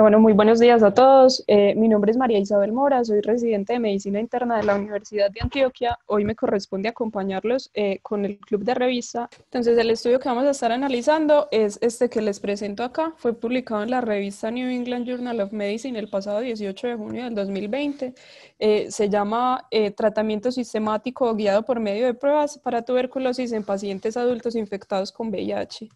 Eh, bueno, muy buenos días a todos. Eh, mi nombre es María Isabel Mora, soy residente de Medicina Interna de la Universidad de Antioquia. Hoy me corresponde acompañarlos eh, con el club de revista. Entonces, el estudio que vamos a estar analizando es este que les presento acá. Fue publicado en la revista New England Journal of Medicine el pasado 18 de junio del 2020. se llama Tratamiento Sistemático Guiado por Medio de Pruebas para Tuberculosis en Pacientes Adultos Infectados con VIH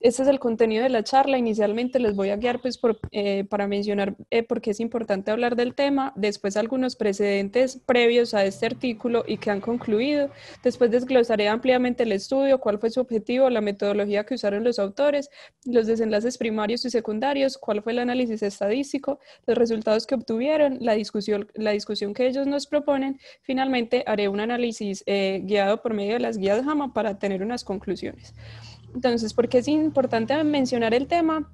este es el contenido de la charla. Inicialmente les voy a guiar pues, eh, para mencionar eh, por qué es importante hablar del tema, después algunos precedentes previos a este artículo y que han concluido. Después desglosaré ampliamente el estudio, cuál fue su objetivo, la metodología que usaron los autores, los desenlaces primarios y secundarios, cuál fue el análisis estadístico, los resultados que obtuvieron, la discusión, la discusión que ellos nos proponen. Finalmente haré un análisis eh, guiado por medio de las guías JAMA para tener unas conclusiones. Entonces, ¿por qué es importante mencionar el tema?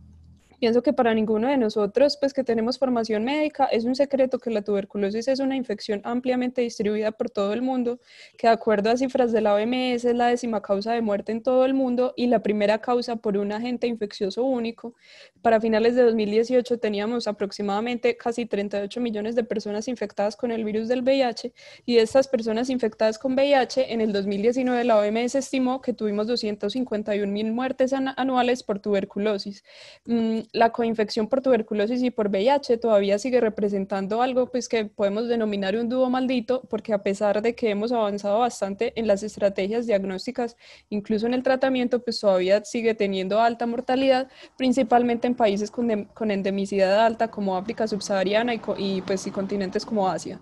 Pienso que para ninguno de nosotros, pues que tenemos formación médica, es un secreto que la tuberculosis es una infección ampliamente distribuida por todo el mundo, que de acuerdo a cifras de la OMS es la décima causa de muerte en todo el mundo y la primera causa por un agente infeccioso único. Para finales de 2018 teníamos aproximadamente casi 38 millones de personas infectadas con el virus del VIH y de estas personas infectadas con VIH en el 2019 la OMS estimó que tuvimos 251 mil muertes anuales por tuberculosis. Mm, la coinfección por tuberculosis y por VIH todavía sigue representando algo pues, que podemos denominar un dúo maldito, porque a pesar de que hemos avanzado bastante en las estrategias diagnósticas, incluso en el tratamiento, pues todavía sigue teniendo alta mortalidad, principalmente en países con, endemicidad alta como África subsahariana y, pues, y continentes como Asia.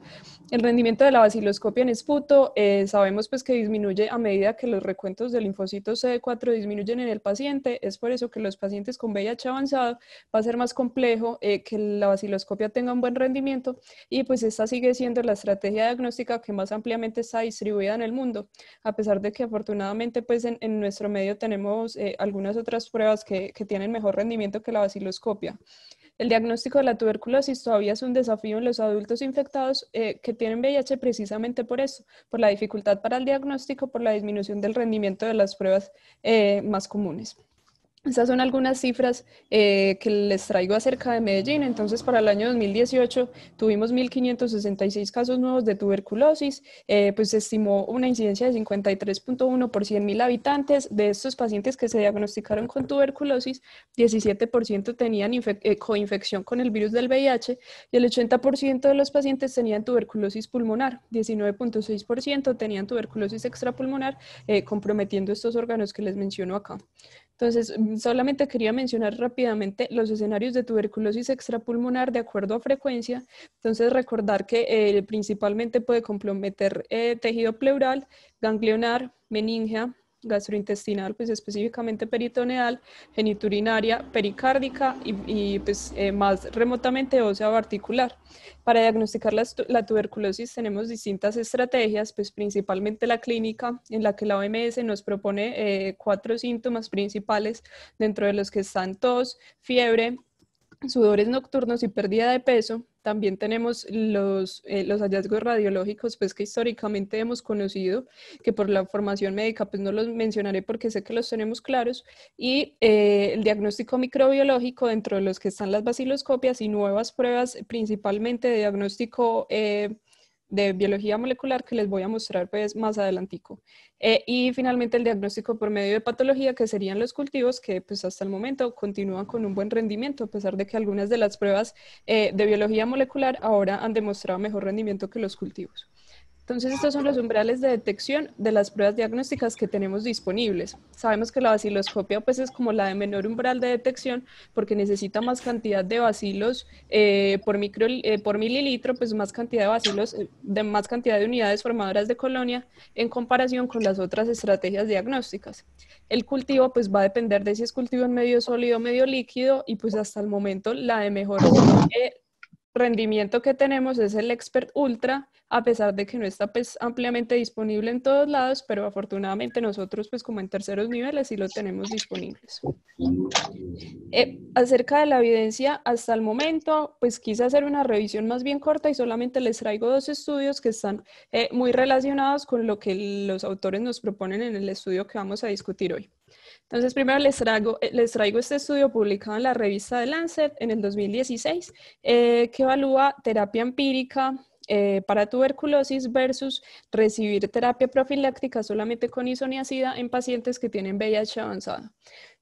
El rendimiento de la baciloscopia en esputo, eh, sabemos pues que disminuye a medida que los recuentos del linfocito CD4 disminuyen en el paciente, es por eso que los pacientes con VIH avanzado va a ser más complejo eh, que la baciloscopia tenga un buen rendimiento y pues esta sigue siendo la estrategia diagnóstica que más ampliamente está distribuida en el mundo, a pesar de que afortunadamente pues en, nuestro medio tenemos eh, algunas otras pruebas que, que tienen mejor rendimiento que la baciloscopia. El diagnóstico de la tuberculosis todavía es un desafío en los adultos infectados eh, que tienen VIH precisamente por eso, por la dificultad para el diagnóstico, por la disminución del rendimiento de las pruebas eh, más comunes. Esas son algunas cifras eh, que les traigo acerca de Medellín. Entonces, para el año 2018 tuvimos 1.566 casos nuevos de tuberculosis, eh, pues se estimó una incidencia de 53.1 por 100.000 habitantes. De estos pacientes que se diagnosticaron con tuberculosis, 17% tenían eh, coinfección con el virus del VIH y el 80% de los pacientes tenían tuberculosis pulmonar, 19.6% tenían tuberculosis extrapulmonar, comprometiendo estos órganos que les menciono acá. Entonces, mm, solamente quería mencionar rápidamente los escenarios de tuberculosis extrapulmonar de acuerdo a frecuencia. Entonces, recordar que eh, principalmente puede comprometer eh, tejido pleural, ganglionar, meningea, gastrointestinal, pues específicamente peritoneal, geniturinaria, pericárdica y, pues eh, más remotamente ósea articular. Para diagnosticar la, tuberculosis tenemos distintas estrategias, pues principalmente la clínica, en la que la OMS nos propone eh, cuatro síntomas principales, dentro de los que están tos, fiebre, sudores nocturnos y pérdida de peso, también tenemos los, eh, los hallazgos radiológicos, pues que históricamente hemos conocido, que por la formación médica, pues no los mencionaré porque sé que los tenemos claros, y eh, el diagnóstico microbiológico, dentro de los que están las baciloscopias y nuevas pruebas, principalmente de diagnóstico eh, de biología molecular que les voy a mostrar pues más adelantico. Eh, y finalmente el diagnóstico por medio de patología que serían los cultivos que pues hasta el momento continúan con un buen rendimiento a pesar de que algunas de las pruebas eh, de biología molecular ahora han demostrado mejor rendimiento que los cultivos. Entonces, estos son los umbrales de detección de las pruebas diagnósticas que tenemos disponibles. Sabemos que la baciloscopia pues, es como la de menor umbral de detección porque necesita más cantidad de bacilos eh, eh, por, mililitro, pues más cantidad de bacilos, eh, de más cantidad de unidades formadoras de colonia en comparación con las otras estrategias diagnósticas. El cultivo pues va a depender de si es cultivo en medio sólido o medio líquido y pues hasta el momento la de mejor rendimiento que tenemos es el Expert Ultra, a pesar de que no está pues, ampliamente disponible en todos lados, pero afortunadamente nosotros pues como en terceros niveles sí lo tenemos disponibles. Eh, acerca de la evidencia, hasta el momento pues quise hacer una revisión más bien corta y solamente les traigo dos estudios que están eh, muy relacionados con lo que los autores nos proponen en el estudio que vamos a discutir hoy. Entonces, primero les traigo, eh, les traigo este estudio publicado en la revista de Lancet en el 2016, eh, que evalúa terapia empírica eh, para tuberculosis versus recibir terapia profiláctica solamente con isoniazida en pacientes que tienen VIH avanzada.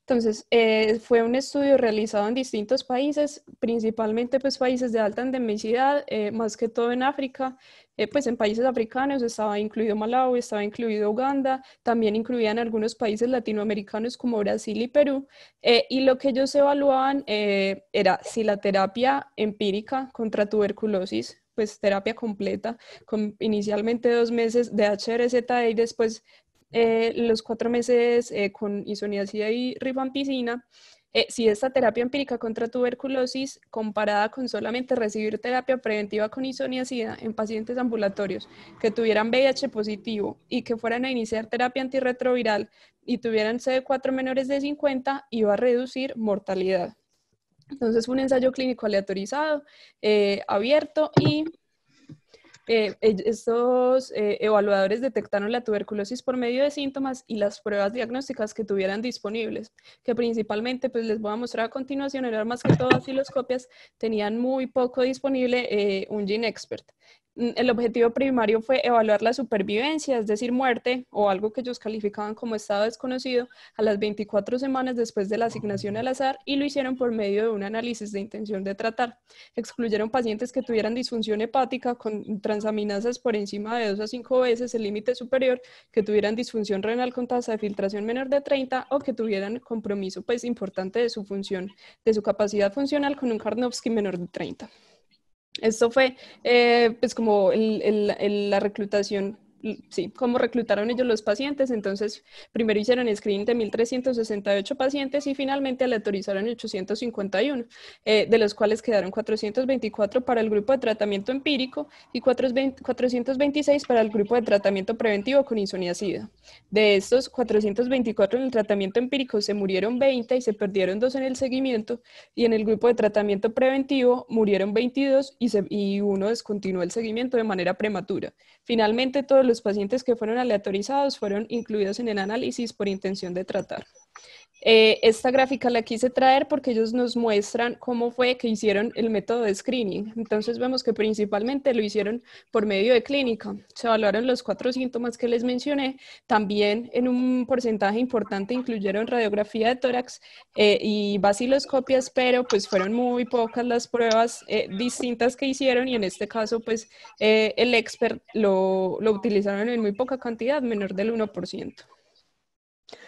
Entonces, eh, fue un estudio realizado en distintos países, principalmente pues países de alta endemicidad, eh, más que todo en África, eh, pues en países africanos estaba incluido Malawi, estaba incluido Uganda, también incluían algunos países latinoamericanos como Brasil y Perú, y lo que ellos evaluaban era si la terapia empírica contra tuberculosis pues terapia completa, con inicialmente dos meses de HRZ y después eh, los cuatro meses eh, con isoniazida y rifampicina, eh, si esta terapia empírica contra tuberculosis, comparada con solamente recibir terapia preventiva con isoniazida en pacientes ambulatorios que tuvieran VIH positivo y que fueran a iniciar terapia antirretroviral y tuvieran CD4 menores de 50, iba a reducir mortalidad. Entonces, un ensayo clínico aleatorizado, abierto y eh, estos eh, evaluadores detectaron la tuberculosis por medio de síntomas y las pruebas diagnósticas que tuvieran disponibles, que principalmente, pues les voy a mostrar a continuación, eran más que todas filoscopias, tenían muy poco disponible eh, un gene expert. Mm, el objetivo primario fue evaluar la supervivencia, es decir, muerte o algo que ellos calificaban como estado desconocido a las 24 semanas después de la asignación al azar y lo hicieron por medio de un análisis de intención de tratar. Excluyeron pacientes que tuvieran disfunción hepática con transaminasas por encima de 2 a 5 veces el límite superior, que tuvieran disfunción renal con tasa de filtración menor de 30 o que tuvieran compromiso pues importante de su función, de su capacidad funcional con un Karnovsky menor de 30. Eso fue eh, pues como la reclutación sí, cómo reclutaron ellos los pacientes. Entonces, primero hicieron screening de 1.368 pacientes y finalmente aleatorizaron 851, eh, de los cuales quedaron 424 para el grupo de tratamiento empírico y 426 para el grupo de tratamiento preventivo con insoniacida. De estos 424 en el tratamiento empírico se murieron 20 y se perdieron 2 en el seguimiento y en el grupo de tratamiento preventivo murieron 22 y, y uno descontinuó el seguimiento de manera prematura. Finalmente, todos los pacientes que fueron aleatorizados fueron incluidos en el análisis por intención de tratar. Eh, esta gráfica la quise traer porque ellos nos muestran cómo fue que hicieron el método de screening. Entonces vemos que principalmente lo hicieron por medio de clínica. Se evaluaron los cuatro síntomas que les mencioné. También en un porcentaje importante incluyeron radiografía de tórax eh, y vaciloscopias, pero pues fueron muy pocas las pruebas eh, distintas que hicieron y en este caso pues el expert lo, lo utilizaron en muy poca cantidad, menor del 1%.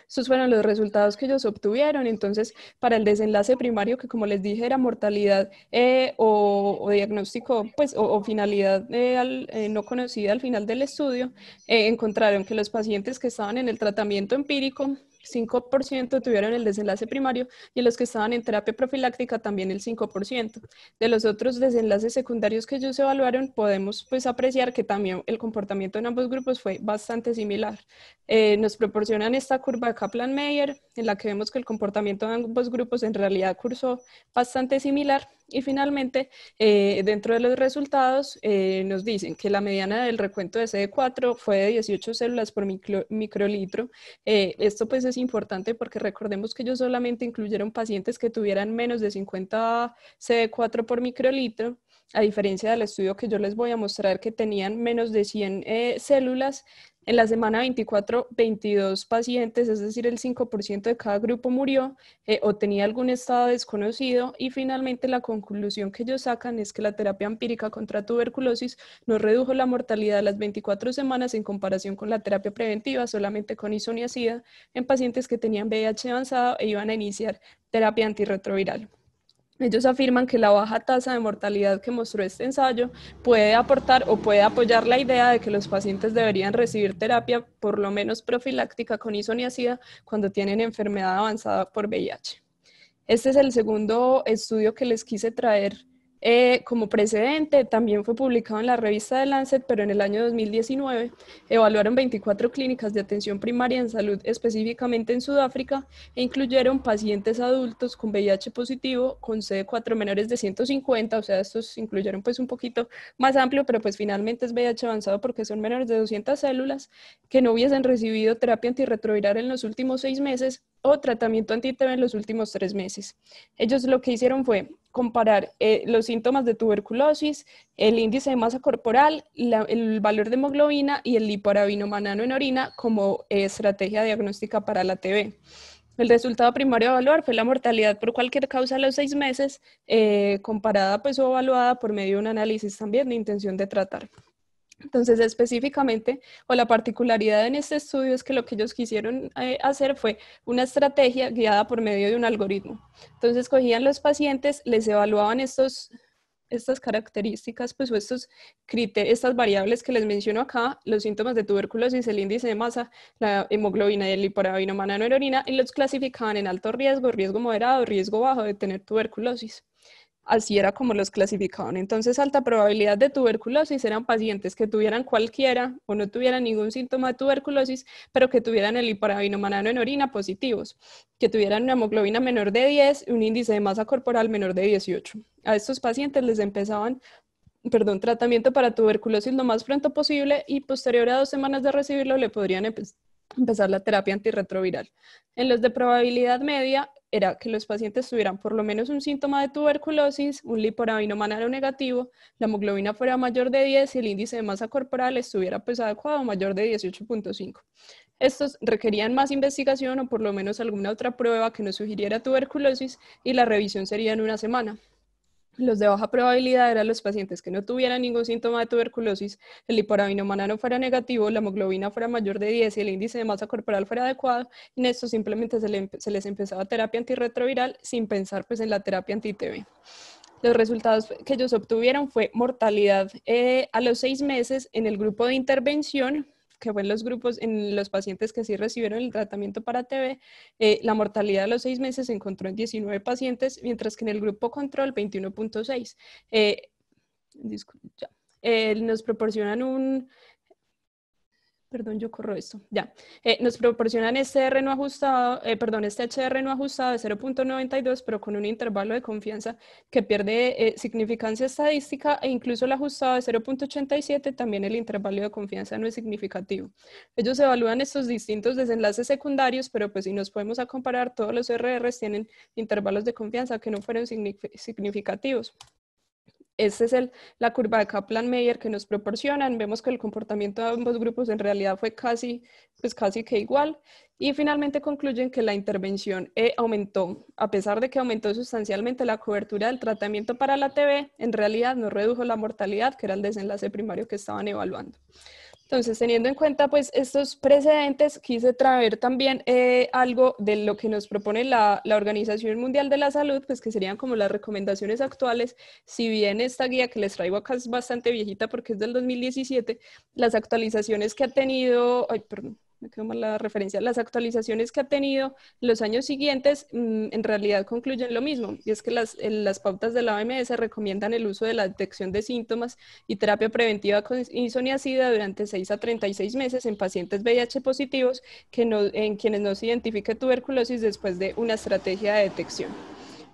Esos fueron los resultados que ellos obtuvieron. Entonces, para el desenlace primario, que como les dije, era mortalidad eh, o, diagnóstico, pues, o, finalidad eh, eh, no conocida al final del estudio, encontraron que los pacientes que estaban en el tratamiento empírico 5% tuvieron el desenlace primario y los que estaban en terapia profiláctica también el 5%. De los otros desenlaces secundarios que ellos evaluaron, podemos pues apreciar que también el comportamiento en ambos grupos fue bastante similar. Eh, nos proporcionan esta curva de Kaplan-Meier en la que vemos que el comportamiento de ambos grupos en realidad cursó bastante similar y finalmente, eh, dentro de los resultados, eh, nos dicen que la mediana del recuento de CD4 fue de 18 células por microlitro. Eh, esto pues es importante porque recordemos que ellos solamente incluyeron pacientes que tuvieran menos de 50 CD4 por microlitro, a diferencia del estudio que yo les voy a mostrar que tenían menos de 100 células en la semana 24, 22 pacientes, es decir, el 5% de cada grupo murió eh, o tenía algún estado desconocido y finalmente la conclusión que ellos sacan es que la terapia empírica contra tuberculosis no redujo la mortalidad a las 24 semanas en comparación con la terapia preventiva solamente con isoniazida en pacientes que tenían VIH avanzado e iban a iniciar terapia antirretroviral. Ellos afirman que la baja tasa de mortalidad que mostró este ensayo puede aportar o puede apoyar la idea de que los pacientes deberían recibir terapia, por lo menos profiláctica, con isoniazida cuando tienen enfermedad avanzada por VIH. Este es el segundo estudio que les quise traer eh, como precedente, también fue publicado en la revista de Lancet, pero en el año 2019 evaluaron 24 clínicas de atención primaria en salud específicamente en Sudáfrica e incluyeron pacientes adultos con VIH positivo con CD4 menores de 150, o sea, estos incluyeron pues un poquito más amplio, pero pues finalmente es VIH avanzado porque son menores de 200 células que no hubiesen recibido terapia antirretroviral en los últimos seis meses o tratamiento anti en los últimos tres meses. Ellos lo que hicieron fue comparar eh, los síntomas de tuberculosis, el índice de masa corporal, el valor de hemoglobina y el liparabino manano en orina como eh, estrategia diagnóstica para la TB. El resultado primario a evaluar fue la mortalidad por cualquier causa a los seis meses, eh, comparada pues o evaluada por medio de un análisis también de intención de tratar. Entonces, específicamente, o la particularidad en este estudio es que lo que ellos quisieron eh, hacer fue una estrategia guiada por medio de un algoritmo. Entonces, cogían los pacientes, les evaluaban estas características, pues, o estos estas variables que les menciono acá, los síntomas de tuberculosis, el índice de masa, la hemoglobina y el liparabinomana y los clasificaban en alto riesgo, riesgo moderado, riesgo bajo de tener tuberculosis así era como los clasificaban. Entonces, alta probabilidad de tuberculosis eran pacientes que tuvieran cualquiera o no tuvieran ningún síntoma de tuberculosis, pero que tuvieran el hiperabinomanano en orina positivos, que tuvieran una hemoglobina menor de 10 y un índice de masa corporal menor de 18. A estos pacientes les empezaban perdón, tratamiento para tuberculosis lo más pronto posible y posterior a dos semanas de recibirlo le podrían empezar la terapia antirretroviral. En los de probabilidad media, era que los pacientes tuvieran por lo menos un síntoma de tuberculosis, un liporabinomanano negativo, la hemoglobina fuera mayor de 10 y el índice de masa corporal estuviera pues adecuado mayor de 18.5. Estos requerían más investigación o por lo menos alguna otra prueba que nos sugiriera tuberculosis y la revisión sería en una semana. Los de baja probabilidad eran los pacientes que no tuvieran ningún síntoma de tuberculosis, el liporabinomana no fuera negativo, la hemoglobina fuera mayor de 10 y el índice de masa corporal fuera adecuado, en esto simplemente se, les empezaba terapia antirretroviral sin pensar pues, en la terapia anti-TB. Los resultados que ellos obtuvieron fue mortalidad eh, a los seis meses en el grupo de intervención que fue en los grupos, en los pacientes que sí recibieron el tratamiento para TB, eh, la mortalidad a los seis meses se encontró en 19 pacientes, mientras que en el grupo control 21.6. Eh, eh, nos proporcionan un perdón, yo corro esto, ya, eh, nos proporcionan este R no ajustado, eh, perdón, este HR no ajustado de 0.92, pero con un intervalo de confianza que pierde eh, significancia estadística e incluso el ajustado de 0.87, también el intervalo de confianza no es significativo. Ellos evalúan estos distintos desenlaces secundarios, pero pues si nos podemos a comparar, todos los RRs tienen intervalos de confianza que no fueron significativos esta es el, la curva de Kaplan-Meier que nos proporcionan. Vemos que el comportamiento de ambos grupos en realidad fue casi, pues casi que igual. Y finalmente concluyen que la intervención e aumentó. A pesar de que aumentó sustancialmente la cobertura del tratamiento para la TB, en realidad no redujo la mortalidad, que era el desenlace primario que estaban evaluando. Entonces, teniendo en cuenta pues estos precedentes, quise traer también eh, algo de lo que nos propone la, la, Organización Mundial de la Salud, pues que serían como las recomendaciones actuales, si bien esta guía que les traigo acá es bastante viejita porque es del 2017, las actualizaciones que ha tenido, ay, perdón, me la referencia, las actualizaciones que ha tenido los años siguientes mm, en realidad concluyen lo mismo, y es que las, eh, pautas de la OMS recomiendan el uso de la detección de síntomas y terapia preventiva con insoniacida durante 6 a 36 meses en pacientes VIH positivos en quienes no se identifique tuberculosis después de una estrategia de detección.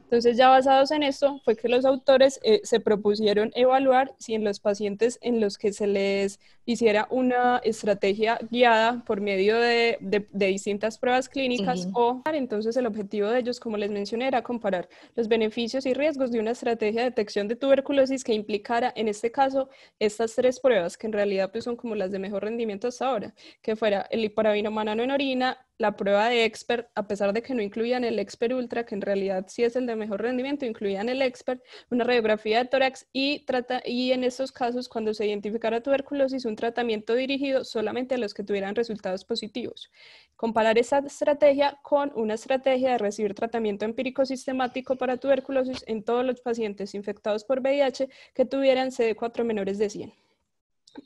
Entonces, ya basados en esto, fue que los autores eh, se propusieron evaluar si en los pacientes en los que se les hiciera una estrategia guiada por medio de, distintas pruebas clínicas o entonces el objetivo de ellos, como les mencioné, era comparar los beneficios y riesgos de una estrategia de detección de tuberculosis que implicara, en este caso, estas tres pruebas, que en realidad pues, son como las de mejor rendimiento hasta ahora, que fuera el manano en orina, la prueba de expert, a pesar de que no incluían el expert ultra, que en realidad sí es el de mejor rendimiento, incluían el expert, una radiografía de tórax y, y en estos casos, cuando se identificara tuberculosis, un tratamiento dirigido solamente a los que tuvieran resultados positivos. Comparar esa estrategia con una estrategia de recibir tratamiento empírico sistemático para tuberculosis en todos los pacientes infectados por VIH que tuvieran CD4 menores de 100.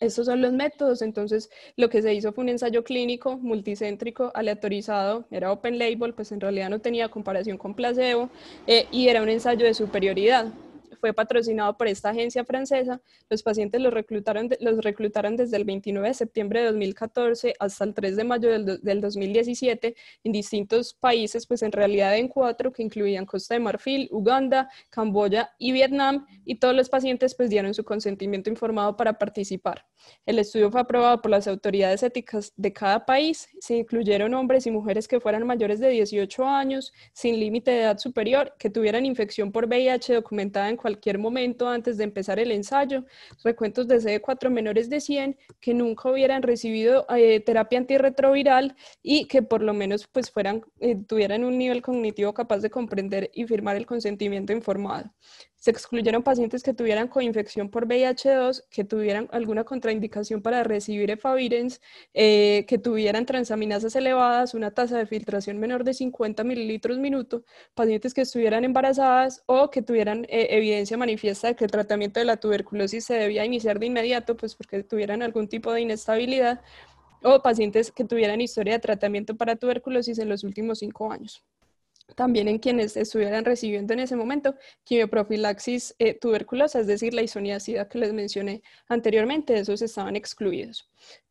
Estos son los métodos, entonces lo que se hizo fue un ensayo clínico multicéntrico, aleatorizado, era open label, pues en realidad no tenía comparación con placebo eh, y era un ensayo de superioridad fue patrocinado por esta agencia francesa. Los pacientes los reclutaron, los reclutaron desde el 29 de septiembre de 2014 hasta el 3 de mayo del, 2017 en distintos países, pues en realidad en cuatro, que incluían Costa de Marfil, Uganda, Camboya y Vietnam, y todos los pacientes pues dieron su consentimiento informado para participar. El estudio fue aprobado por las autoridades éticas de cada país, se incluyeron hombres y mujeres que fueran mayores de 18 años, sin límite de edad superior, que tuvieran infección por VIH documentada en países cualquier momento antes de empezar el ensayo, recuentos de CD4 menores de 100 que nunca hubieran recibido eh, terapia antirretroviral y que por lo menos pues fueran, eh, tuvieran un nivel cognitivo capaz de comprender y firmar el consentimiento informado. Se excluyeron pacientes que tuvieran coinfección por VIH2, que tuvieran alguna contraindicación para recibir efavirenz, eh, que tuvieran transaminasas elevadas, una tasa de filtración menor de 50 mililitros minuto, pacientes que estuvieran embarazadas o que tuvieran eh, evidencia manifiesta de que el tratamiento de la tuberculosis se debía iniciar de inmediato, pues porque tuvieran algún tipo de inestabilidad, o pacientes que tuvieran historia de tratamiento para tuberculosis en los últimos cinco años también en quienes estuvieran recibiendo en ese momento quimioprofilaxis eh, tuberculosa, es decir, la isoniazida que les mencioné anteriormente, esos estaban excluidos.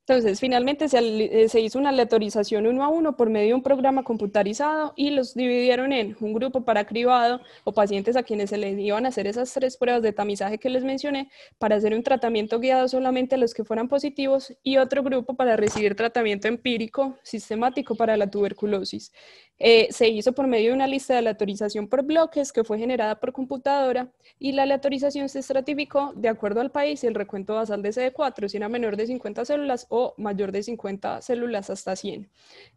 Entonces, finalmente se, eh, se, hizo una aleatorización uno a uno por medio de un programa computarizado y los dividieron en un grupo para cribado o pacientes a quienes se les iban a hacer esas tres pruebas de tamizaje que les mencioné para hacer un tratamiento guiado solamente a los que fueran positivos y otro grupo para recibir tratamiento empírico sistemático para la tuberculosis. Eh, se hizo por medio de una lista de aleatorización por bloques que fue generada por computadora y la aleatorización se estratificó de acuerdo al país y el recuento basal de CD4 si era menor de 50 células o mayor de 50 células hasta 100,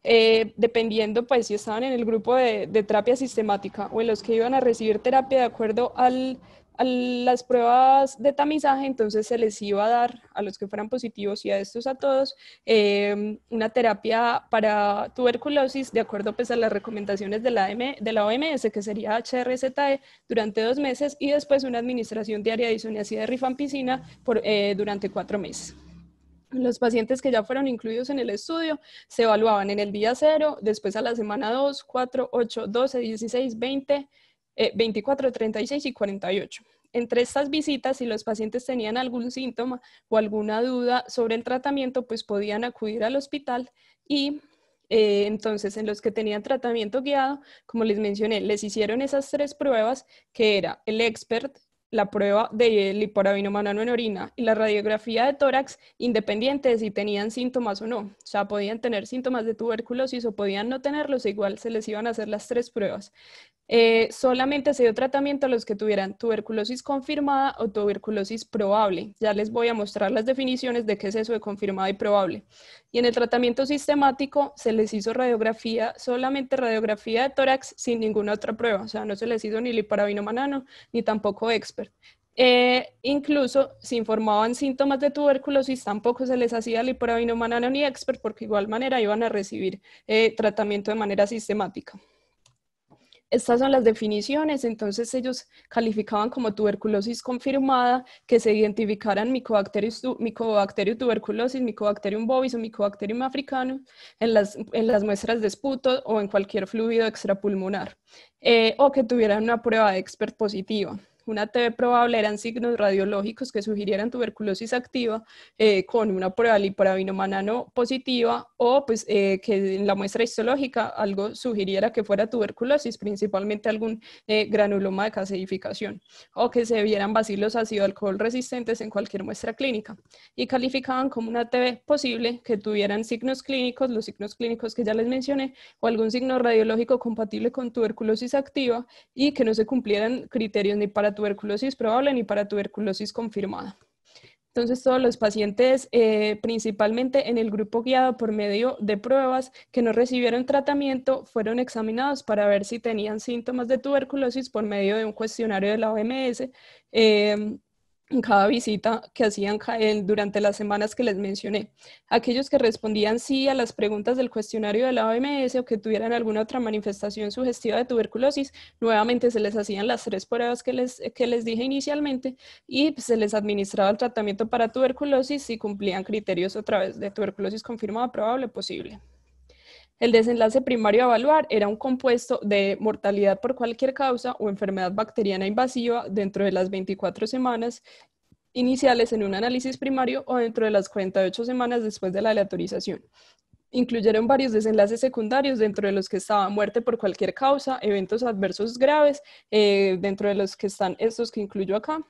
eh, dependiendo pues si estaban en el grupo de terapia sistemática o en los que iban a recibir terapia de acuerdo al las pruebas de tamizaje, entonces se les iba a dar a los que fueran positivos y a estos a todos em, una terapia para tuberculosis de acuerdo pues, a las recomendaciones de la, M, de la OMS, que sería HRZE, durante dos meses y después una administración diaria de isoniazida de rifampicina por, eh, durante cuatro meses. Los pacientes que ya fueron incluidos en el estudio se evaluaban en el día cero, después a la semana 2, 4, 8, 12, 16, 20, eh, 24, 36 y 48 entre estas visitas, si los pacientes tenían algún síntoma o alguna duda sobre el tratamiento, pues podían acudir al hospital y eh, entonces en los que tenían tratamiento guiado, como les mencioné, les hicieron esas tres pruebas que era el expert, la prueba de liparabina en orina y la radiografía de tórax independiente de si tenían síntomas o no. O sea, podían tener síntomas de tuberculosis o podían no tenerlos, igual se les iban a hacer las tres pruebas. Eh, solamente se dio tratamiento a los que tuvieran tuberculosis confirmada o tuberculosis probable. Ya les voy a mostrar las definiciones de qué es eso de confirmada y probable. Y en el tratamiento sistemático se les hizo radiografía, solamente radiografía de tórax sin ninguna otra prueba. O sea, no se les hizo ni liparabino manano ni tampoco EXP eh, incluso si informaban síntomas de tuberculosis, tampoco se les hacía liporavina humana ni expert, porque de igual manera iban a recibir eh, tratamiento de manera sistemática. Estas son las definiciones, entonces ellos calificaban como tuberculosis confirmada que se identificaran Mycobacterium tuberculosis, Mycobacterium bovis o Mycobacterium africano en las, muestras de esputo o en cualquier fluido extrapulmonar, eh, o que tuvieran una prueba expert positiva. Una TB probable eran signos radiológicos que sugirieran tuberculosis activa eh, con una prueba liparabinomana no positiva o pues, eh, que en la muestra histológica algo sugiriera que fuera tuberculosis, principalmente algún eh, granuloma de caseificación, o que se vieran bacilos ácido alcohol resistentes en cualquier muestra clínica. Y calificaban como una TB posible que tuvieran signos clínicos, los signos clínicos que ya les mencioné, o algún signo radiológico compatible con tuberculosis activa y que no se cumplieran criterios ni para tuberculosis probable ni para tuberculosis confirmada. Entonces, todos los pacientes, eh, principalmente en el grupo guiado por medio de pruebas que no recibieron tratamiento, fueron examinados para ver si tenían síntomas de tuberculosis por medio de un cuestionario de la OMS. Eh, en cada visita que hacían durante las semanas que les mencioné. Aquellos que respondían sí a las preguntas del cuestionario de la OMS o que tuvieran alguna otra manifestación sugestiva de tuberculosis, nuevamente se les hacían las tres pruebas que les, que les dije inicialmente y pues, se les administraba el tratamiento para tuberculosis si cumplían criterios otra vez de tuberculosis confirmada, probable, posible. El desenlace primario a evaluar era un compuesto de mortalidad por cualquier causa o enfermedad bacteriana invasiva dentro de las 24 semanas iniciales en un análisis primario o dentro de las 48 semanas después de la aleatorización. Incluyeron varios desenlaces secundarios, dentro de los que estaba muerte por cualquier causa, eventos adversos graves, eh, dentro de los que están estos que incluyo acá,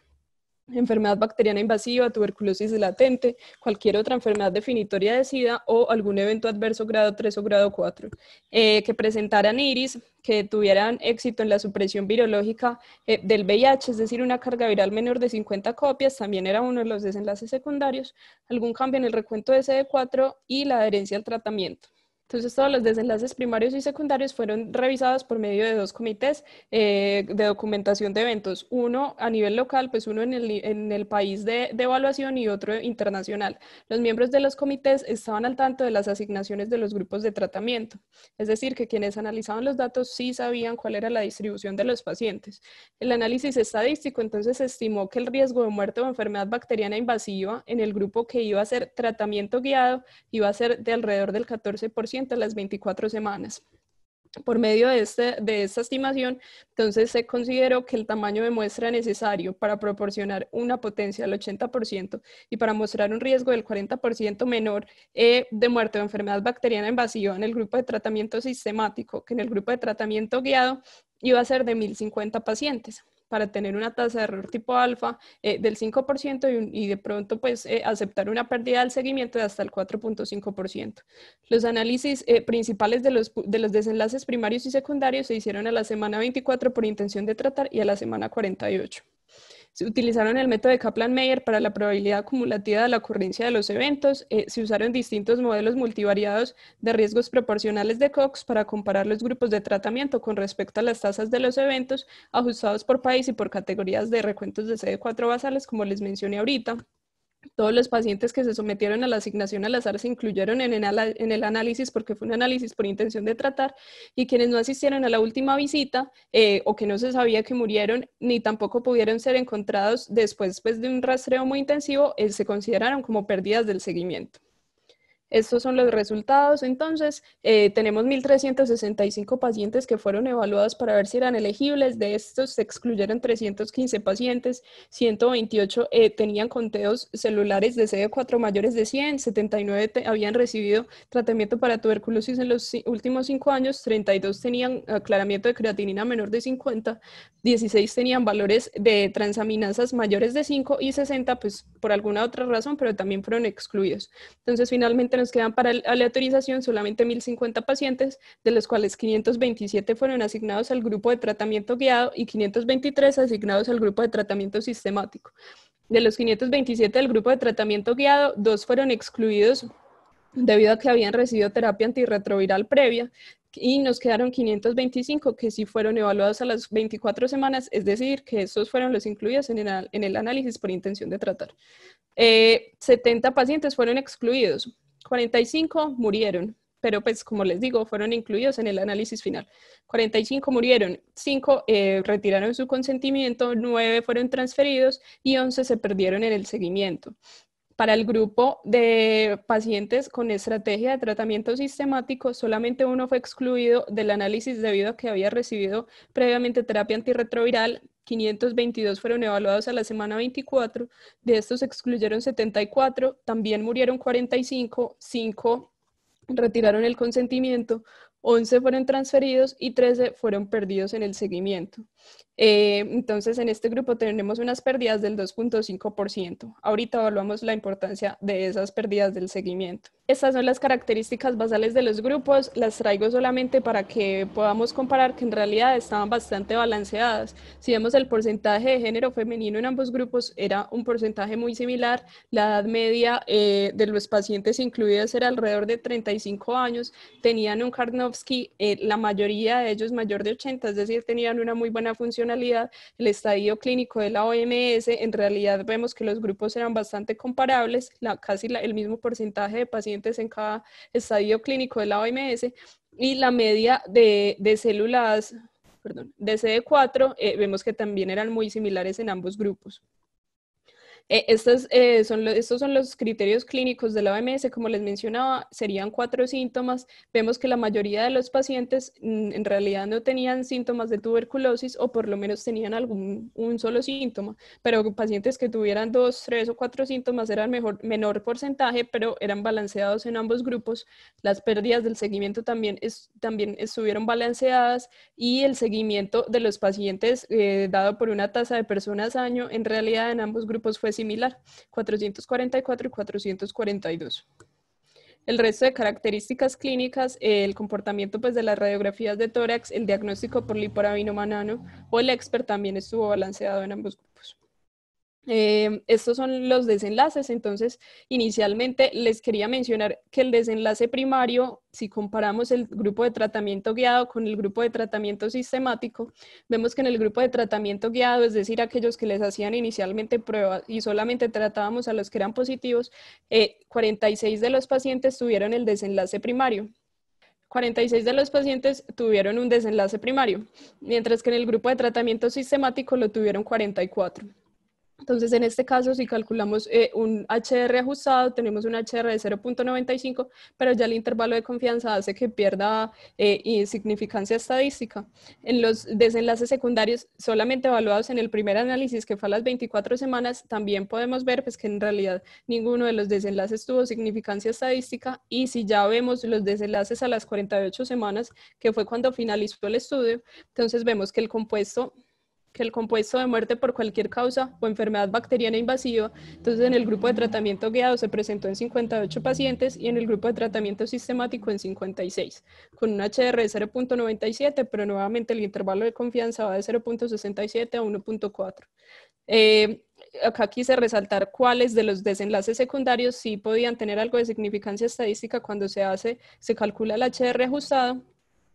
enfermedad bacteriana invasiva, tuberculosis latente, cualquier otra enfermedad definitoria de SIDA o algún evento adverso grado 3 o grado 4, eh, que presentaran iris, que tuvieran éxito en la supresión virológica eh, del VIH, es decir, una carga viral menor de 50 copias, también era uno de los desenlaces secundarios, algún cambio en el recuento de CD4 y la adherencia al tratamiento. Entonces, todos los desenlaces primarios y secundarios fueron revisados por medio de dos comités eh, de documentación de eventos, uno a nivel local, pues uno en el, país de, de, evaluación y otro internacional. Los miembros de los comités estaban al tanto de las asignaciones de los grupos de tratamiento, es decir, que quienes analizaban los datos sí sabían cuál era la distribución de los pacientes. El análisis estadístico entonces estimó que el riesgo de muerte o enfermedad bacteriana invasiva en el grupo que iba a ser tratamiento guiado iba a ser de alrededor del 14% las 24 semanas. Por medio este, de, esta estimación, entonces se consideró que el tamaño de muestra necesario para proporcionar una potencia del 80% y para mostrar un riesgo del 40% menor eh, de muerte o enfermedad bacteriana invasiva en el grupo de tratamiento sistemático que en el grupo de tratamiento guiado iba a ser de 1.050 pacientes para tener una tasa de error tipo alfa eh, del 5% y, y, de pronto pues eh, aceptar una pérdida del seguimiento de hasta el 4.5%. Los análisis eh, principales de los, de los desenlaces primarios y secundarios se hicieron a la semana 24 por intención de tratar y a la semana 48. Se utilizaron el método de Kaplan-Meier para la probabilidad acumulativa de la ocurrencia de los eventos. Eh, se usaron distintos modelos multivariados de riesgos proporcionales de Cox para comparar los grupos de tratamiento con respecto a las tasas de los eventos ajustados por país y por categorías de recuentos de CD4 basales, como les mencioné ahorita. Todos los pacientes que se sometieron a la asignación al azar se incluyeron en el, análisis porque fue un análisis por intención de tratar y quienes no asistieron a la última visita eh, o que no se sabía que murieron ni tampoco pudieron ser encontrados después pues, de un rastreo muy intensivo eh, se consideraron como pérdidas del seguimiento. Estos son los resultados. Entonces, eh, tenemos 1.365 pacientes que fueron evaluados para ver si eran elegibles. De estos se excluyeron 315 pacientes, 128 eh, tenían conteos celulares de CD4 mayores de 100, 79 habían recibido tratamiento para tuberculosis en los últimos 5 años, 32 tenían aclaramiento de creatinina menor de 50, 16 tenían valores de transaminasas mayores de 5 y 60, pues por alguna otra razón, pero también fueron excluidos. Entonces, finalmente nos quedan para aleatorización solamente 1.050 pacientes, de los cuales 527 fueron asignados al grupo de tratamiento guiado y 523 asignados al grupo de tratamiento sistemático. De los 527 del grupo de tratamiento guiado, dos fueron excluidos debido a que habían recibido terapia antirretroviral previa y nos quedaron 525 que sí fueron evaluados a las 24 semanas, es decir, que esos fueron los incluidos en el, análisis por intención de tratar. 70 eh, pacientes fueron excluidos, 45 murieron, pero pues como les digo, fueron incluidos en el análisis final. 45 murieron, 5 eh, retiraron su consentimiento, 9 fueron transferidos y 11 se perdieron en el seguimiento. Para el grupo de pacientes con estrategia de tratamiento sistemático, solamente uno fue excluido del análisis debido a que había recibido previamente terapia antirretroviral, 522 fueron evaluados a la semana 24, de estos excluyeron 74, también murieron 45, 5 retiraron el consentimiento, 11 fueron transferidos y 13 fueron perdidos en el seguimiento. Eh, entonces, en este grupo tenemos unas pérdidas del 2.5%. Ahorita evaluamos la importancia de esas pérdidas del seguimiento. Estas son las características basales de los grupos. Las traigo solamente para que podamos comparar que en realidad estaban bastante balanceadas. Si vemos el porcentaje de género femenino en ambos grupos, era un porcentaje muy similar. La edad media eh, de los pacientes incluidos era alrededor de 35 años. Tenían un Karnovsky, eh, la mayoría de ellos mayor de 80, es decir, tenían una muy buena función realidad, el estadio clínico de la OMS, en realidad vemos que los grupos eran bastante comparables, casi el mismo porcentaje de pacientes en cada estadio clínico de la OMS y la media de, células, perdón, de CD4, eh, vemos que también eran muy similares en ambos grupos. Eh, estos, eh, son los, estos son los criterios clínicos de la OMS, como les mencionaba, serían cuatro síntomas. Vemos que la mayoría de los pacientes mm, en realidad no tenían síntomas de tuberculosis o por lo menos tenían algún un solo síntoma, pero pacientes que tuvieran dos, tres o cuatro síntomas eran mejor, menor porcentaje, pero eran balanceados en ambos grupos. Las pérdidas del seguimiento también, es, también estuvieron balanceadas y el seguimiento de los pacientes eh, dado por una tasa de personas año en realidad en ambos grupos fue similar, 444 y 442. El resto de características clínicas, el comportamiento pues, de las radiografías de tórax, el diagnóstico por manano o el expert también estuvo balanceado en ambos grupos. Em, estos son los desenlaces, entonces inicialmente les quería mencionar que el desenlace primario, si comparamos el grupo de tratamiento guiado con el grupo de tratamiento sistemático, vemos que en el grupo de tratamiento guiado, es decir, aquellos que les hacían inicialmente pruebas y solamente tratábamos a los que eran positivos, 46 eh, de los pacientes tuvieron el desenlace primario, 46 de los pacientes tuvieron un desenlace primario, mientras que en el grupo de tratamiento sistemático lo tuvieron 44. Entonces, en este caso, si calculamos eh, un HR ajustado, tenemos un HR de 0.95, pero ya el intervalo de confianza hace que pierda eh, significancia estadística. En los desenlaces secundarios solamente evaluados en el primer análisis, que fue a las 24 semanas, también podemos ver pues, que en realidad ninguno de los desenlaces tuvo significancia estadística. Y si ya vemos los desenlaces a las 48 semanas, que fue cuando finalizó el estudio, entonces vemos que el compuesto que el compuesto de muerte por cualquier causa o enfermedad bacteriana invasiva. Entonces, en el grupo de tratamiento guiado se presentó en 58 pacientes y en el grupo de tratamiento sistemático en 56, con un HR de 0.97, pero nuevamente el intervalo de confianza va de 0.67 a 1.4. Eh, acá quise resaltar cuáles de los desenlaces secundarios sí podían tener algo de significancia estadística cuando se hace, se calcula el HR ajustado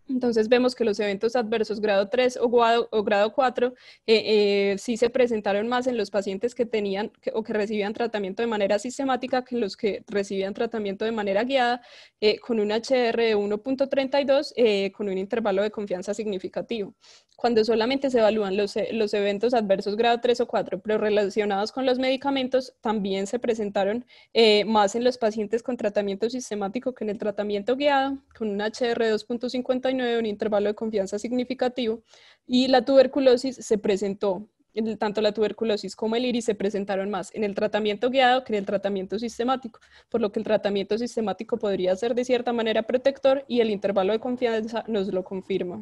entonces vemos que los eventos adversos grado 3 o, grado, 4 eh, eh, sí se presentaron más en los pacientes que tenían o que recibían tratamiento de manera sistemática que los que recibían tratamiento de manera guiada eh, con un HR de 1.32 con un intervalo de confianza significativo cuando solamente se evalúan los, eh, eventos adversos grado 3 o 4, pero relacionados con los medicamentos, también se presentaron eh, más en los pacientes con tratamiento sistemático que en el tratamiento guiado, con un HR 2.59, un intervalo de confianza significativo, y la tuberculosis se presentó. Tanto la tuberculosis como el iris se presentaron más en el tratamiento guiado que en el tratamiento sistemático, por lo que el tratamiento sistemático podría ser de cierta manera protector y el intervalo de confianza nos lo confirma.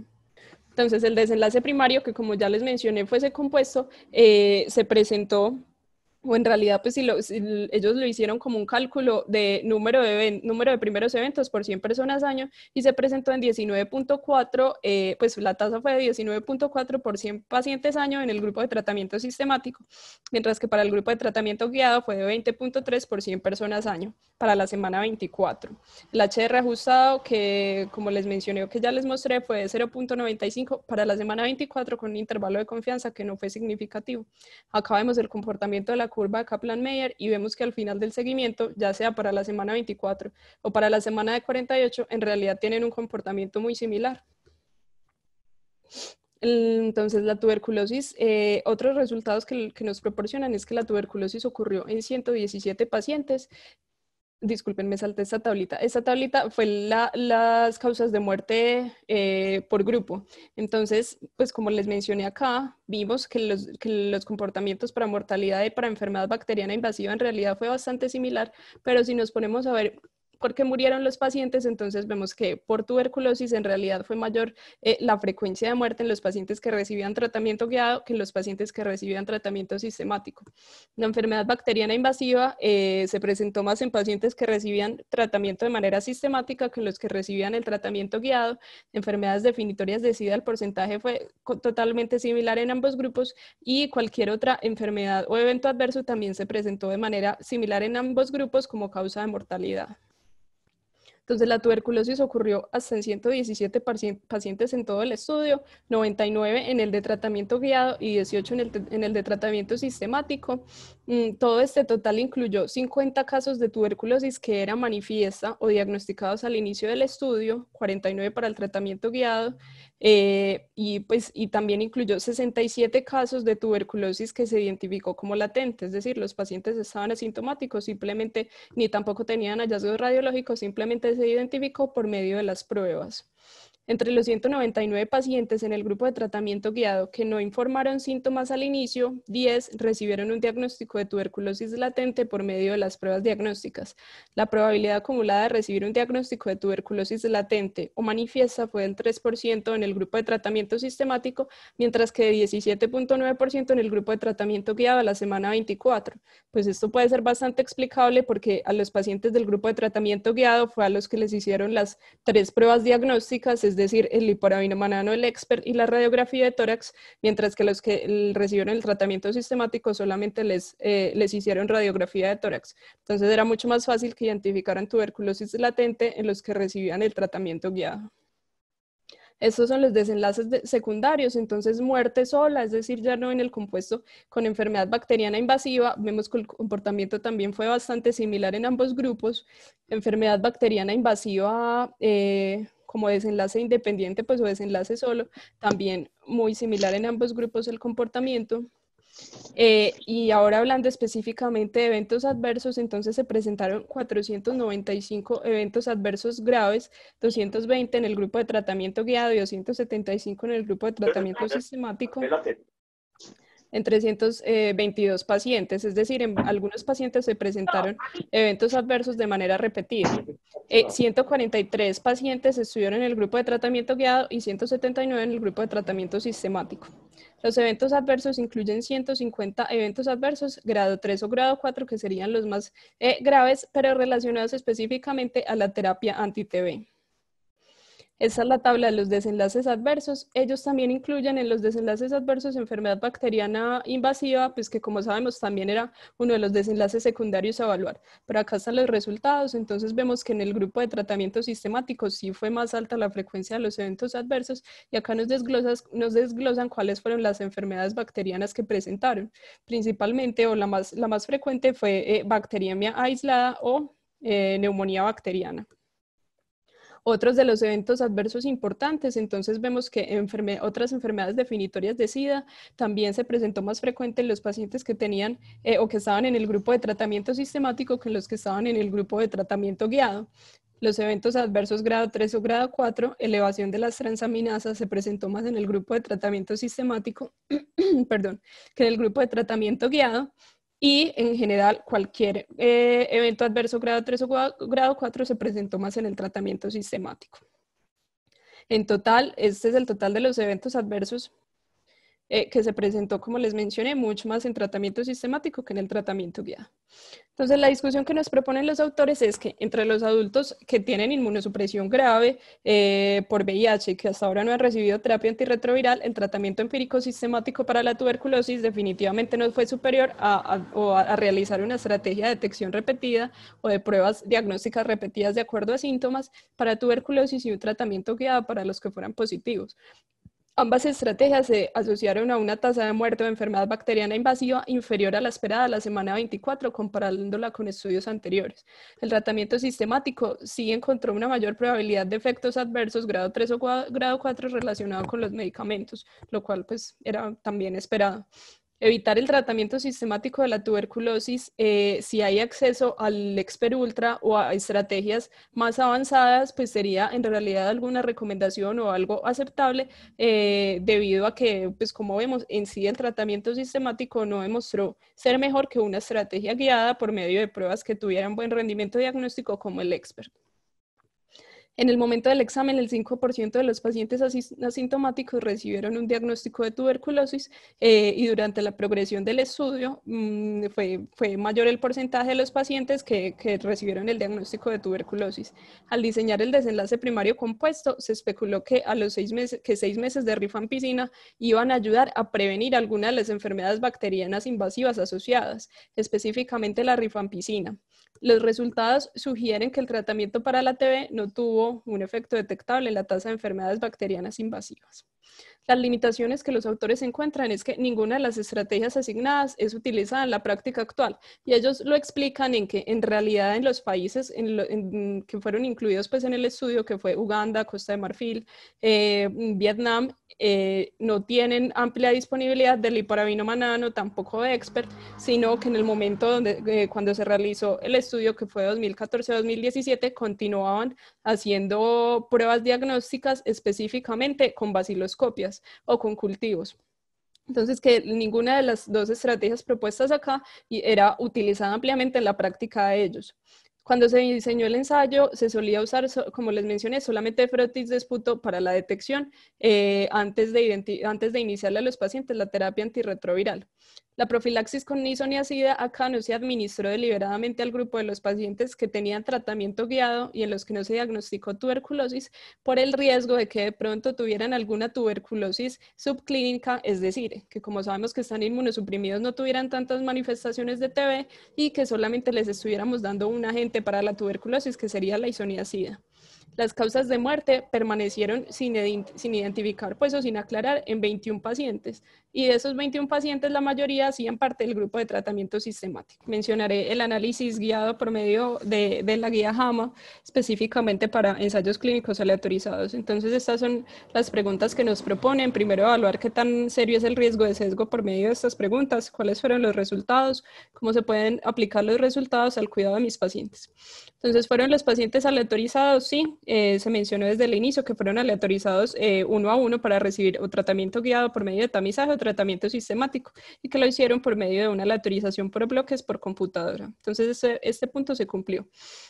Entonces, el desenlace primario, que como ya les mencioné, fue ese compuesto, eh, se presentó o en realidad pues ellos lo hicieron como un cálculo de número de, número de primeros eventos por 100 personas año y se presentó en 19.4, eh, pues la tasa fue de 19.4 por 100 pacientes año en el grupo de tratamiento sistemático, mientras que para el grupo de tratamiento guiado fue de 20.3 por 100 personas año para la semana 24. El HR ajustado que, como les mencioné o que ya les mostré, fue de 0.95 para la semana 24 con un intervalo de confianza que no fue significativo. Acá vemos el comportamiento de la curva de Kaplan-Meier y vemos que al final del seguimiento, ya sea para la semana 24 o para la semana de 48, en realidad tienen un comportamiento muy similar. Entonces, la tuberculosis, eh, otros resultados que, que, nos proporcionan es que la tuberculosis ocurrió en 117 pacientes disculpen, me salté esta tablita. Esta tablita fue las causas de muerte eh, por grupo. Entonces, pues como les mencioné acá, vimos que los, comportamientos para mortalidad y para enfermedad bacteriana invasiva en realidad fue bastante similar, pero si nos ponemos a ver porque murieron los pacientes, entonces vemos que por tuberculosis en realidad fue mayor eh, la frecuencia de muerte en los pacientes que recibían tratamiento guiado que en los pacientes que recibían tratamiento sistemático. La enfermedad bacteriana invasiva eh, se presentó más en pacientes que recibían tratamiento de manera sistemática que en los que recibían el tratamiento guiado. Enfermedades definitorias de SIDA, el porcentaje fue totalmente similar en ambos grupos y cualquier otra enfermedad o evento adverso también se presentó de manera similar en ambos grupos como causa de mortalidad. Entonces, la tuberculosis ocurrió hasta en 117 pacientes en todo el estudio, 99 en el de tratamiento guiado y 18 en el, de tratamiento sistemático. Mm, todo este total incluyó 50 casos de tuberculosis que era manifiesta o diagnosticados al inicio del estudio, 49 para el tratamiento guiado eh, y, pues, y también incluyó 67 casos de tuberculosis que se identificó como latente, es decir, los pacientes estaban asintomáticos, simplemente ni tampoco tenían hallazgos radiológicos, simplemente se identificó por medio de las pruebas. Entre los 199 pacientes en el grupo de tratamiento guiado que no informaron síntomas al inicio, 10 recibieron un diagnóstico de tuberculosis latente por medio de las pruebas diagnósticas. La probabilidad acumulada de recibir un diagnóstico de tuberculosis latente o manifiesta fue del 3% en el grupo de tratamiento sistemático, mientras que de 17.9% en el grupo de tratamiento guiado a la semana 24. Pues esto puede ser bastante explicable porque a los pacientes del grupo de tratamiento guiado fue a los que les hicieron las tres pruebas diagnósticas, es decir, el manano el expert y la radiografía de tórax, mientras que los que recibieron el tratamiento sistemático solamente les, eh, les hicieron radiografía de tórax. Entonces era mucho más fácil que identificaran tuberculosis latente en los que recibían el tratamiento guiado. Estos son los desenlaces secundarios, entonces muerte sola, es decir, ya no en el compuesto con enfermedad bacteriana invasiva. Vemos que el comportamiento también fue bastante similar en ambos grupos. Enfermedad bacteriana invasiva eh, como desenlace independiente, pues o desenlace solo, también muy similar en ambos grupos el comportamiento. Eh, y ahora hablando específicamente de eventos adversos, entonces se presentaron 495 eventos adversos graves, 220 en el grupo de tratamiento guiado y 275 en el grupo de tratamiento sistemático en 322 eh, pacientes, es decir, en algunos pacientes se presentaron eventos adversos de manera repetida. 143 eh, pacientes estuvieron en el grupo de tratamiento guiado y 179 en el grupo de tratamiento sistemático. Los eventos adversos incluyen 150 eventos adversos grado 3 o grado 4, que serían los más eh, graves, pero relacionados específicamente a la terapia anti-TB. Esta es la tabla de los desenlaces adversos. Ellos también incluyen en los desenlaces adversos enfermedad bacteriana invasiva, pues que como sabemos también era uno de los desenlaces secundarios a evaluar. Pero acá están los resultados, entonces vemos que en el grupo de tratamiento sistemático sí fue más alta la frecuencia de los eventos adversos y acá nos, nos desglosan cuáles fueron las enfermedades bacterianas que presentaron. Principalmente o la más, frecuente fue eh, bacteriemia aislada o eh, neumonía bacteriana. Otros de los eventos adversos importantes, entonces vemos que otras enfermedades definitorias de SIDA también se presentó más frecuente en los pacientes que tenían eh, o que estaban en el grupo de tratamiento sistemático que los que estaban en el grupo de tratamiento guiado. Los eventos adversos grado 3 o grado 4, elevación de las transaminasas, se presentó más en el grupo de tratamiento sistemático, perdón, que en el grupo de tratamiento guiado y en general cualquier eh, evento adverso grado 3 o grado 4 se presentó más en el tratamiento sistemático. En total, este es el total de los eventos adversos eh, que se presentó, como les mencioné, mucho más en tratamiento sistemático que en el tratamiento guiado. Entonces, la discusión que nos proponen los autores es que entre los adultos que tienen inmunosupresión grave eh, por VIH que hasta ahora no han recibido terapia antirretroviral, el tratamiento empírico sistemático para la tuberculosis definitivamente no fue superior a realizar una estrategia de detección repetida o de pruebas diagnósticas repetidas de acuerdo a síntomas para tuberculosis y un tratamiento guiado para los que fueran positivos Ambas estrategias se asociaron a una tasa de muerte de enfermedad bacteriana invasiva inferior a la esperada a la semana 24, comparándola con estudios anteriores. El tratamiento sistemático sí encontró una mayor probabilidad de efectos adversos grado 3 o grado 4 relacionado con los medicamentos, lo cual pues era también esperado evitar el tratamiento sistemático de la tuberculosis, eh, si hay acceso al expert Ultra o a estrategias más avanzadas, pues sería en realidad alguna recomendación o algo aceptable, eh, debido a que, pues como vemos, en sí el tratamiento sistemático no demostró ser mejor que una estrategia guiada por medio de pruebas que tuvieran buen rendimiento diagnóstico como el Expert. En el momento del examen, el 5% de los pacientes asintomáticos recibieron un diagnóstico de tuberculosis eh, y durante la progresión del estudio mm, fue, mayor el porcentaje de los pacientes que, recibieron el diagnóstico de tuberculosis. Al diseñar el desenlace primario compuesto, se especuló que a los seis meses, que seis meses de rifampicina iban a ayudar a prevenir algunas de las enfermedades bacterianas invasivas asociadas, específicamente la rifampicina. Los resultados sugieren que el tratamiento para la TB no tuvo un efecto detectable en la tasa de enfermedades bacterianas invasivas. Las limitaciones que los autores encuentran es que ninguna de las estrategias asignadas es utilizada en la práctica actual y ellos lo explican en que en realidad en los países que fueron incluidos pues en el estudio que fue Uganda, Costa de Marfil, eh, Vietnam, eh, no tienen amplia disponibilidad de liparabino manano, tampoco de expert, sino que en el momento donde, eh, cuando se realizó el estudio que fue 2014-2017 continuaban haciendo pruebas diagnósticas específicamente con bacilos copias o con cultivos. Entonces, que ninguna de las dos estrategias propuestas acá era utilizada ampliamente en la práctica de ellos. Cuando se diseñó el ensayo, se solía usar, como les mencioné, solamente frotis de esputo para la detección eh, antes, de antes de iniciarle a los pacientes la terapia antirretroviral. La profilaxis con isoniazida acá no se administró deliberadamente al grupo de los pacientes que tenían tratamiento guiado y en los que no se diagnosticó tuberculosis por el riesgo de que de pronto tuvieran alguna tuberculosis subclínica, es decir, que como sabemos que están inmunosuprimidos no tuvieran tantas manifestaciones de TB y que solamente les estuviéramos dando un agente para la tuberculosis que sería la isoniazida. Las causas de muerte permanecieron sin, identificar pues, o sin aclarar en 21 pacientes y de esos 21 pacientes la mayoría hacían parte del grupo de tratamiento sistemático. Mencionaré el análisis guiado por medio de, de la guía JAMA específicamente para ensayos clínicos aleatorizados. Entonces estas son las preguntas que nos proponen. Primero evaluar qué tan serio es el riesgo de sesgo por medio de estas preguntas, cuáles fueron los resultados, cómo se pueden aplicar los resultados al cuidado de mis pacientes. Entonces fueron los pacientes aleatorizados, sí, eh, se mencionó desde el inicio que fueron aleatorizados eh, uno a uno para recibir o tratamiento guiado por medio de tamizaje o tratamiento sistemático y que lo hicieron por medio de una aleatorización por bloques por computadora. Entonces, este, punto se cumplió.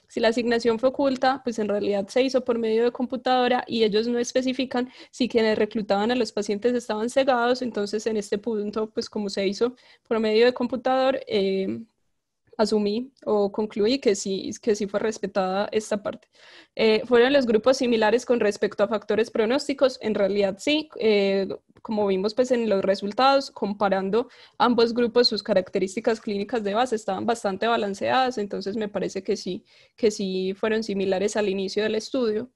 Si la asignación fue oculta, pues en realidad se hizo por medio de computadora y ellos no especifican si quienes reclutaban a los pacientes estaban cegados, entonces en este punto, pues como se hizo por medio de computadora, eh, asumí o concluí que sí, que sí fue respetada esta parte. Eh, ¿Fueron los grupos similares con respecto a factores pronósticos? En realidad sí, eh, como vimos pues en los resultados, comparando ambos grupos, sus características clínicas de base estaban bastante balanceadas, entonces me parece que sí, que sí fueron similares al inicio del estudio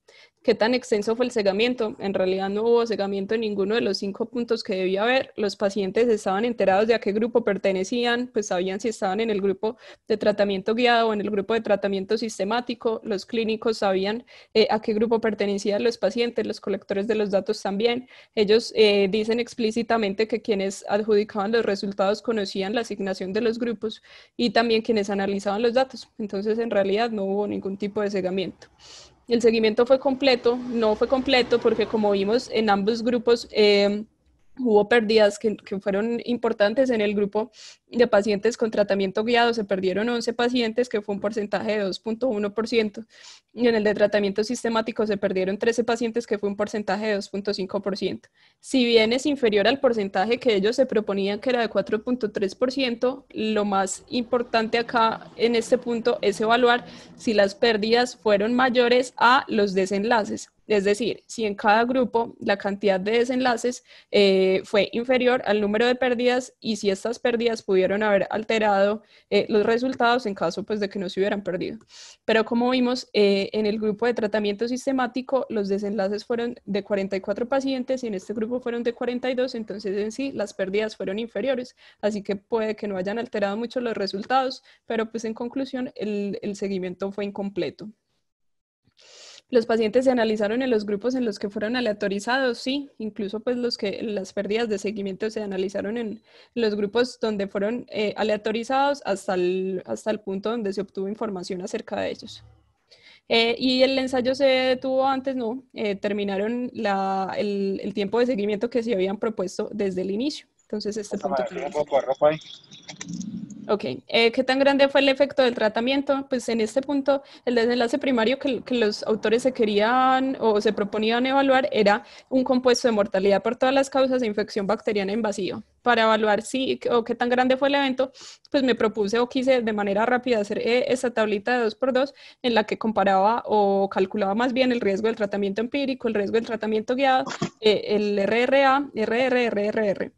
qué tan extenso fue el segamiento. En realidad no hubo segamiento en ninguno de los cinco puntos que debía haber. Los pacientes estaban enterados de a qué grupo pertenecían, pues sabían si estaban en el grupo de tratamiento guiado o en el grupo de tratamiento sistemático. Los clínicos sabían eh, a qué grupo pertenecían los pacientes, los colectores de los datos también. Ellos eh, dicen explícitamente que quienes adjudicaban los resultados conocían la asignación de los grupos y también quienes analizaban los datos. Entonces, en realidad no hubo ningún tipo de segamiento. El seguimiento fue completo, no fue completo porque como vimos en ambos grupos, eh, Hubo pérdidas que, fueron importantes en el grupo de pacientes con tratamiento guiado. Se perdieron 11 pacientes, que fue un porcentaje de 2.1%. Y en el de tratamiento sistemático se perdieron 13 pacientes, que fue un porcentaje de 2.5%. Si bien es inferior al porcentaje que ellos se proponían, que era de 4.3%, lo más importante acá en este punto es evaluar si las pérdidas fueron mayores a los desenlaces es decir, si en cada grupo la cantidad de desenlaces eh, fue inferior al número de pérdidas y si estas pérdidas pudieron haber alterado eh, los resultados en caso pues, de que no se hubieran perdido. Pero como vimos, eh, en el grupo de tratamiento sistemático los desenlaces fueron de 44 pacientes y en este grupo fueron de 42, entonces en sí las pérdidas fueron inferiores, así que puede que no hayan alterado mucho los resultados, pero pues en conclusión el seguimiento fue incompleto. Los pacientes se analizaron en los grupos en los que fueron aleatorizados, sí, incluso pues los que las pérdidas de seguimiento se analizaron en los grupos donde fueron eh, aleatorizados hasta el, hasta el punto donde se obtuvo información acerca de ellos. Eh, y el ensayo se detuvo antes, no, eh, terminaron la, el, el, tiempo de seguimiento que se habían propuesto desde el inicio. Entonces, este punto... Ok, eh, ¿qué tan grande fue el efecto del tratamiento? Pues en este punto, el desenlace primario que, los autores se querían o se proponían evaluar era un compuesto de mortalidad por todas las causas de infección bacteriana en vacío. Para evaluar si o qué tan grande fue el evento, pues me propuse o quise de manera rápida hacer eh, esa tablita de 2x2 en la que comparaba o calculaba más bien el riesgo del tratamiento empírico, el riesgo del tratamiento guiado, eh, el RRA, RRRR.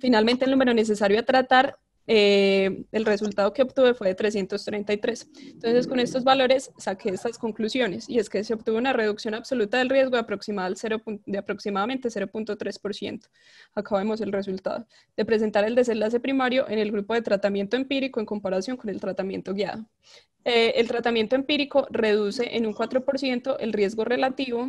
Finalmente, el número necesario a tratar eh, el resultado que obtuve fue de 333. Entonces, con estos valores saqué estas conclusiones y es que se obtuvo una reducción absoluta del riesgo de, de aproximadamente 0.3%. Acá el resultado de presentar el desenlace primario en el grupo de tratamiento empírico en comparación con el tratamiento guiado. Eh, el tratamiento empírico reduce en un 4% el riesgo relativo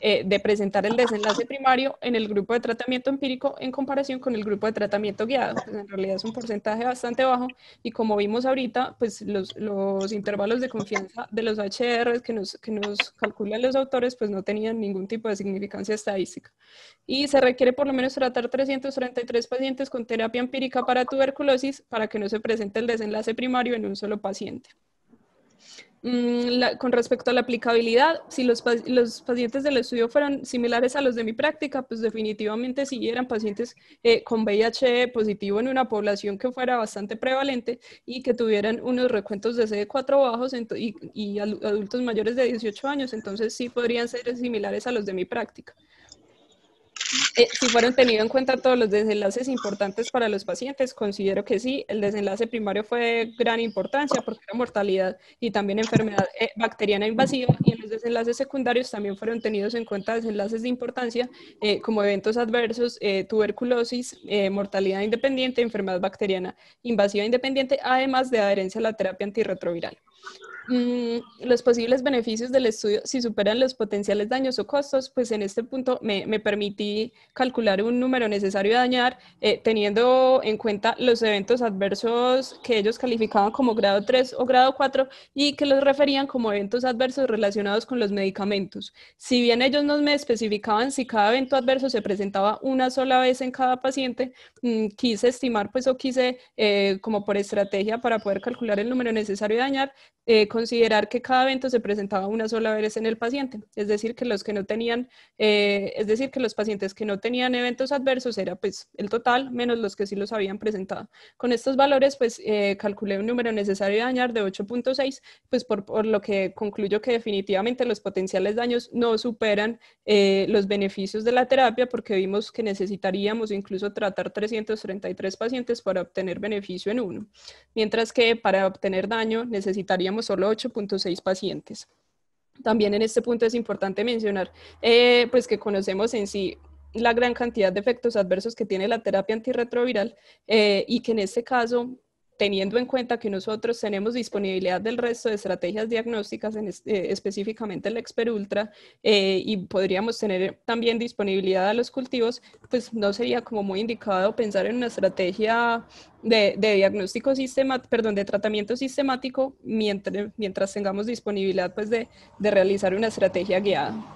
eh, de presentar el desenlace primario en el grupo de tratamiento empírico en comparación con el grupo de tratamiento guiado. Pues, en realidad es un porcentaje bastante bajo y como vimos ahorita, pues los, intervalos de confianza de los HR que nos, que nos calculan los autores pues no tenían ningún tipo de significancia estadística. Y se requiere por lo menos tratar 333 pacientes con terapia empírica para tuberculosis para que no se presente el desenlace primario en un solo paciente. Mm, con respecto a la aplicabilidad, si los, pacientes del estudio fueran similares a los de mi práctica, pues definitivamente si eran pacientes eh, con VIH positivo en una población que fuera bastante prevalente y que tuvieran unos recuentos de CD4 bajos y, y adultos mayores de 18 años, entonces sí podrían ser similares a los de mi práctica. Eh, si fueron tenidos en cuenta todos los desenlaces importantes para los pacientes, considero que sí, el desenlace primario fue de gran importancia porque era mortalidad y también enfermedad eh, bacteriana invasiva y en los desenlaces secundarios también fueron tenidos en cuenta desenlaces de importancia eh, como eventos adversos, tuberculosis, mortalidad independiente, enfermedad bacteriana invasiva independiente, además de adherencia a la terapia antirretroviral. Mm, los posibles beneficios del estudio si superan los potenciales daños o costos, pues en este punto me, permití calcular un número necesario de dañar, eh, teniendo en cuenta los eventos adversos que ellos calificaban como grado 3 o grado 4 y que los referían como eventos adversos relacionados con los medicamentos. Si bien ellos no me especificaban si cada evento adverso se presentaba una sola vez en cada paciente, mm, quise estimar, pues, o quise eh, como por estrategia para poder calcular el número necesario de dañar, eh, considerar que cada evento se presentaba una sola vez en el paciente, es decir, que los que no tenían, eh, es decir, que los pacientes que no tenían eventos adversos era pues el total menos los que sí los habían presentado. Con estos valores pues eh, calculé un número necesario de dañar de 8.6, pues por, por, lo que concluyo que definitivamente los potenciales daños no superan los beneficios de la terapia porque vimos que necesitaríamos incluso tratar 333 pacientes para obtener beneficio en uno, mientras que para obtener daño necesitaríamos haríamos solo 8.6 pacientes. También en este punto es importante mencionar, eh, pues que conocemos en sí la gran cantidad de efectos adversos que tiene la terapia antirretroviral eh, y que en este caso teniendo en cuenta que nosotros tenemos disponibilidad del resto de estrategias diagnósticas, en eh, específicamente el Exper Ultra, eh, y podríamos tener también disponibilidad a los cultivos, pues no sería como muy indicado pensar en una estrategia de, diagnóstico sistemático, perdón, de tratamiento sistemático mientras, mientras tengamos disponibilidad pues, de realizar una estrategia guiada.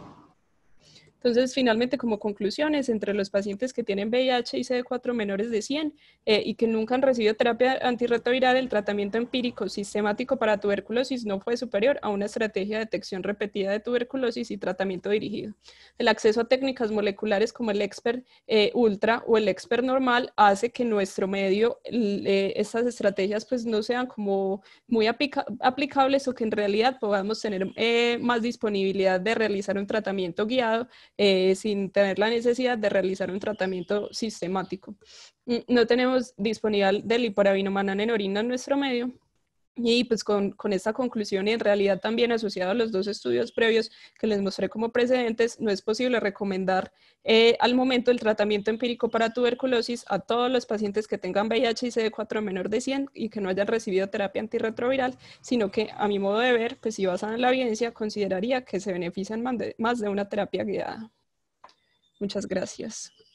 Entonces, finalmente, como conclusiones, entre los pacientes que tienen VIH y CD4 menores de 100 eh, y que nunca han recibido terapia antirretroviral, el tratamiento empírico sistemático para tuberculosis no fue superior a una estrategia de detección repetida de tuberculosis y tratamiento dirigido. El acceso a técnicas moleculares como el expert eh, ultra o el expert normal hace que nuestro medio, eh, estas estrategias pues no sean como muy aplicables o que en realidad podamos tener más disponibilidad de realizar un tratamiento guiado eh, sin tener la necesidad de realizar un tratamiento sistemático. Mm, no tenemos disponibilidad de Liporabinomanan en orina en nuestro medio, y pues con, esta conclusión y en realidad también asociado a los dos estudios previos que les mostré como precedentes, no es posible recomendar eh, al momento el tratamiento empírico para tuberculosis a todos los pacientes que tengan VIH y CD4 menor de 100 y que no hayan recibido terapia antirretroviral, sino que a mi modo de ver, pues si basada en la evidencia, consideraría que se benefician más de una terapia guiada. Muchas gracias.